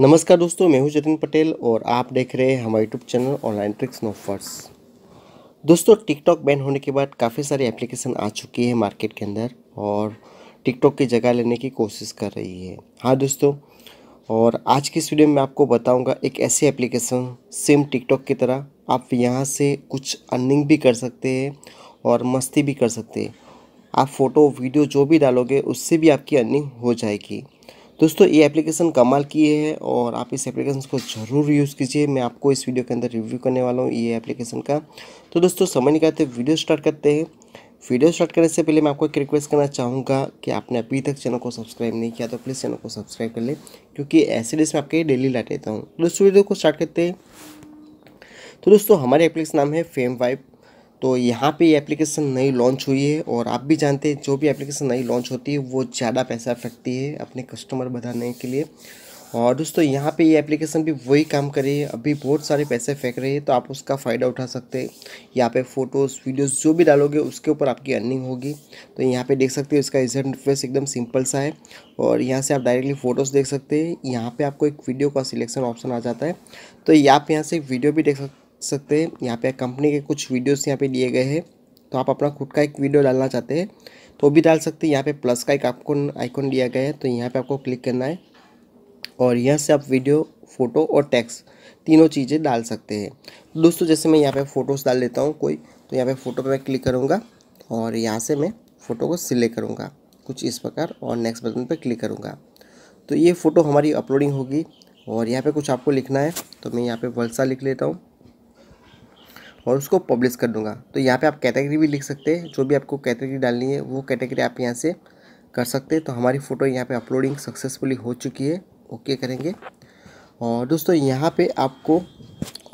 नमस्कार दोस्तों मैं हूं जतिन पटेल और आप देख रहे हैं हमारे यूट्यूब चैनल ऑनलाइन ट्रिक्स नो फर्स दोस्तों टिकटॉक बैन होने के बाद काफ़ी सारी एप्लीकेशन आ चुकी है मार्केट के अंदर और टिकटॉक की जगह लेने की कोशिश कर रही है हाँ दोस्तों और आज की इस वीडियो में आपको बताऊंगा एक ऐसी एप्लीकेशन सेम टिकटॉक की तरह आप यहाँ से कुछ अर्निंग भी कर सकते हैं और मस्ती भी कर सकते हैं आप फ़ोटो वीडियो जो भी डालोगे उससे भी आपकी अर्निंग हो जाएगी दोस्तों ये एप्लीकेशन कमाल की है और आप इस एप्लीकेशन को ज़रूर यूज़ कीजिए मैं आपको इस वीडियो के अंदर रिव्यू करने वाला हूँ ये एप्लीकेशन का तो दोस्तों समय आते वीडियो स्टार्ट करते हैं वीडियो स्टार्ट करने से पहले मैं आपको एक रिक्वेस्ट करना चाहूँगा कि आपने अभी तक चैनल को सब्सक्राइब नहीं किया तो प्लीज़ चैनल को सब्सक्राइब कर लें क्योंकि ऐसे डेज में आपके डेली लाइट देता हूँ तो दोस्तों वीडियो को स्टार्ट करते हैं तो दोस्तों हमारे एप्लीकेशन नाम है फेम वाइप तो यहाँ पे ये एप्लीकेशन नई लॉन्च हुई है और आप भी जानते हैं जो भी एप्लीकेशन नई लॉन्च होती है वो ज़्यादा पैसा फेंकती है अपने कस्टमर बढ़ाने के लिए और दोस्तों यहाँ पे ये एप्लीकेशन भी वही काम कर रही है अभी बहुत सारे पैसे फेंक रही है तो आप उसका फ़ायदा उठा सकते हैं यहाँ पे फ़ोटोज़ वीडियोस जो भी डालोगे उसके ऊपर आपकी अर्निंग होगी तो यहाँ पे देख सकते हैं इसका रिजल्ट इंटरफेस एकदम सिंपल सा है और यहाँ से आप डायरेक्टली फ़ोटोज़ देख सकते हैं यहाँ पर आपको एक वीडियो का सिलेक्शन ऑप्शन आ जाता है तो आप यहाँ से वीडियो भी देख सकते सकते हैं यहाँ पे कंपनी के कुछ वीडियोस यहाँ पे दिए गए हैं तो आप अपना खुद का एक वीडियो डालना चाहते हैं तो भी डाल सकते हैं यहाँ पे प्लस का एक आपको आइकॉन दिया गया है तो यहाँ पे आपको क्लिक करना है और यहाँ से आप वीडियो फ़ोटो और टैक्स तीनों चीज़ें डाल सकते हैं दोस्तों जैसे मैं यहाँ पर फ़ोटोज़ डाल लेता हूँ कोई तो यहाँ पर फ़ोटो पर मैं क्लिक करूँगा और यहाँ से मैं फ़ोटो को सिलेक्ट करूँगा कुछ इस प्रकार और नेक्स्ट बटन पर क्लिक करूँगा तो ये फ़ोटो हमारी अपलोडिंग होगी और यहाँ पे कुछ आपको लिखना है तो मैं यहाँ पे वर्सा लिख लेता हूँ और उसको पब्लिश कर दूंगा तो यहाँ पे आप कैटेगरी भी लिख सकते हैं जो भी आपको कैटेगरी डालनी है वो कैटेगरी आप यहाँ से कर सकते हैं तो हमारी फ़ोटो यहाँ पे अपलोडिंग सक्सेसफुली हो चुकी है ओके करेंगे और दोस्तों यहाँ पे आपको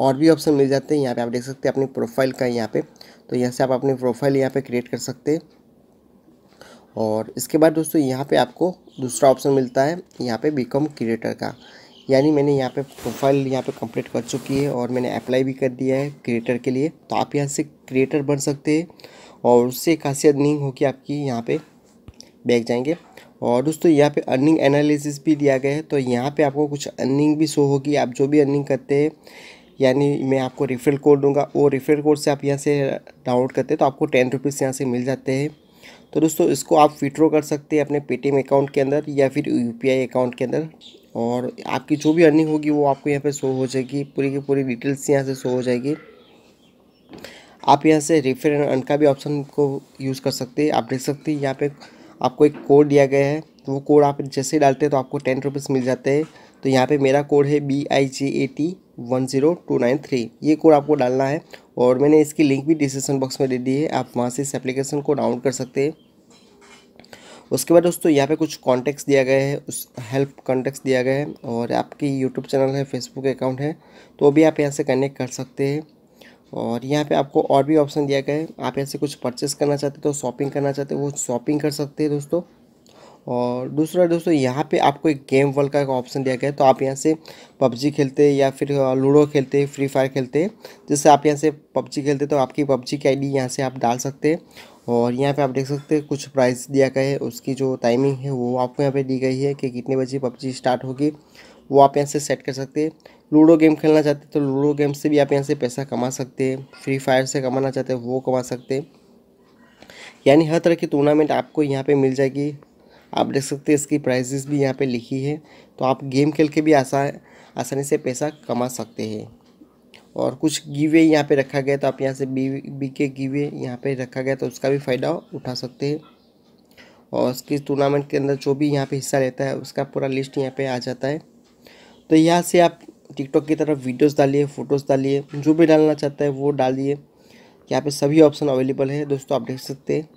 और भी ऑप्शन मिल जाते हैं यहाँ पे आप देख सकते हैं अपनी प्रोफाइल का यहाँ पर तो यहाँ से आप अपनी प्रोफाइल यहाँ पर क्रिएट कर सकते हैं और इसके बाद दोस्तों यहाँ पर आपको दूसरा ऑप्शन मिलता है यहाँ पर बीकॉम क्रिएटर का यानी मैंने यहाँ पे प्रोफाइल यहाँ पे कंप्लीट कर चुकी है और मैंने अप्लाई भी कर दिया है क्रिएटर के लिए तो आप यहाँ से क्रिएटर बन सकते हैं और उससे खासियत नहीं कि आपकी यहाँ पे बैग जाएंगे और दोस्तों यहाँ पे अर्निंग एनालिसिस भी दिया गया है तो यहाँ पे आपको कुछ अर्निंग भी शो होगी आप जो भी अर्निंग करते हैं यानी मैं आपको रेफरल कोड दूँगा वो रेफरल कोड से आप यहाँ से डाउनलोड करते हैं तो आपको टेन रुपीज़ यहाँ से मिल जाते हैं तो दोस्तों इसको आप विड्रो कर सकते हैं अपने पेटीएम अकाउंट के अंदर या फिर यूपीआई अकाउंट के अंदर और आपकी जो भी अर्निंग होगी वो आपको यहाँ पे शो हो जाएगी पूरी की पूरी डिटेल्स यहाँ से शो हो जाएगी आप यहाँ से रेफर एंड अर्न का भी ऑप्शन को यूज़ कर सकते हैं आप देख सकते हैं यहाँ पे आपको एक कोड दिया गया है तो वो कोड आप जैसे डालते हैं तो आपको टेन रुपीज़ मिल जाते हैं तो यहाँ पर मेरा कोड है B I G A T one zero two nine three ये कोड आपको डालना है और मैंने इसकी लिंक भी डिस्क्रिप्शन बॉक्स में दे दी है आप वहाँ से इस एप्लीकेशन को डाउनलोड कर सकते हैं उसके बाद दोस्तों यहाँ पे कुछ कॉन्टैक्ट्स दिया गया है उस हेल्प कॉन्टैक्ट्स दिया गया है और आपकी यूट्यूब चैनल है फेसबुक अकाउंट है तो भी आप यहाँ से कनेक्ट कर सकते हैं और यहाँ पे आपको और भी ऑप्शन दिया गया है आप यहाँ से कुछ परचेस करना चाहते हो तो शॉपिंग करना चाहते हो वो शॉपिंग कर सकते हैं दोस्तों और दूसरा दोस्तों यहाँ पे आपको एक गेम वर्ल्ड का ऑप्शन दिया गया है तो आप यहाँ से पबजी खेलते या फिर लूडो खेलते फ्री फायर खेलते जैसे आप यहाँ से पबजी खेलते तो आपकी पबजी की आईडी यहाँ से आप डाल सकते हैं और यहाँ पे आप देख सकते हैं कुछ प्राइस दिया गया है उसकी जो टाइमिंग है वो आपको यहाँ पर दी गई है कि कितने बजे पबजी स्टार्ट होगी वो आप यहाँ से सेट कर सकते हैं लूडो गेम खेलना चाहते तो लूडो गेम से भी आप यहाँ से पैसा कमा सकते हैं फ्री फायर से कमाना चाहते हैं वो कमा सकते हैं यानी हर तरह की टूर्नामेंट आपको यहाँ पे मिल जाएगी आप देख सकते हैं इसकी प्राइजेस भी यहाँ पे लिखी है तो आप गेम खेल के भी आसान आसानी से पैसा कमा सकते हैं और कुछ गिवे यहाँ पे रखा गया तो आप यहाँ से बी बी के गिवे यहाँ पे रखा गया तो उसका भी फ़ायदा उठा सकते हैं और उसकी टूर्नामेंट के अंदर जो भी यहाँ पे हिस्सा लेता है उसका पूरा लिस्ट यहाँ पे आ जाता है तो यहाँ से आप टिकटॉक की तरफ वीडियोस डालिए फ़ोटोज़ डालिए जो भी डालना चाहता है वो डालिए यहाँ पे सभी ऑप्शन अवेलेबल है दोस्तों आप देख सकते हैं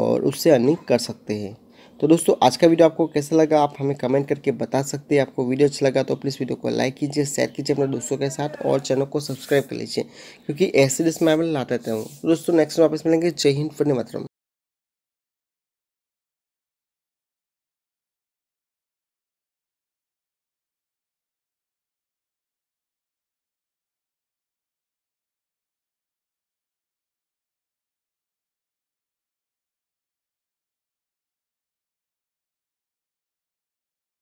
और उससे अर्निंग कर सकते हैं तो दोस्तों आज का वीडियो आपको कैसा लगा आप हमें कमेंट करके बता सकते हैं आपको वीडियो अच्छा लगा तो प्लीज़ वीडियो को लाइक कीजिए शेयर कीजिए अपने दोस्तों के साथ और चैनल को सब्सक्राइब कर लीजिए क्योंकि ऐसे डिस लाते लाता रहता हूँ दोस्तों नेक्स्ट वापस मिलेंगे जय हिंद फंडे मतरम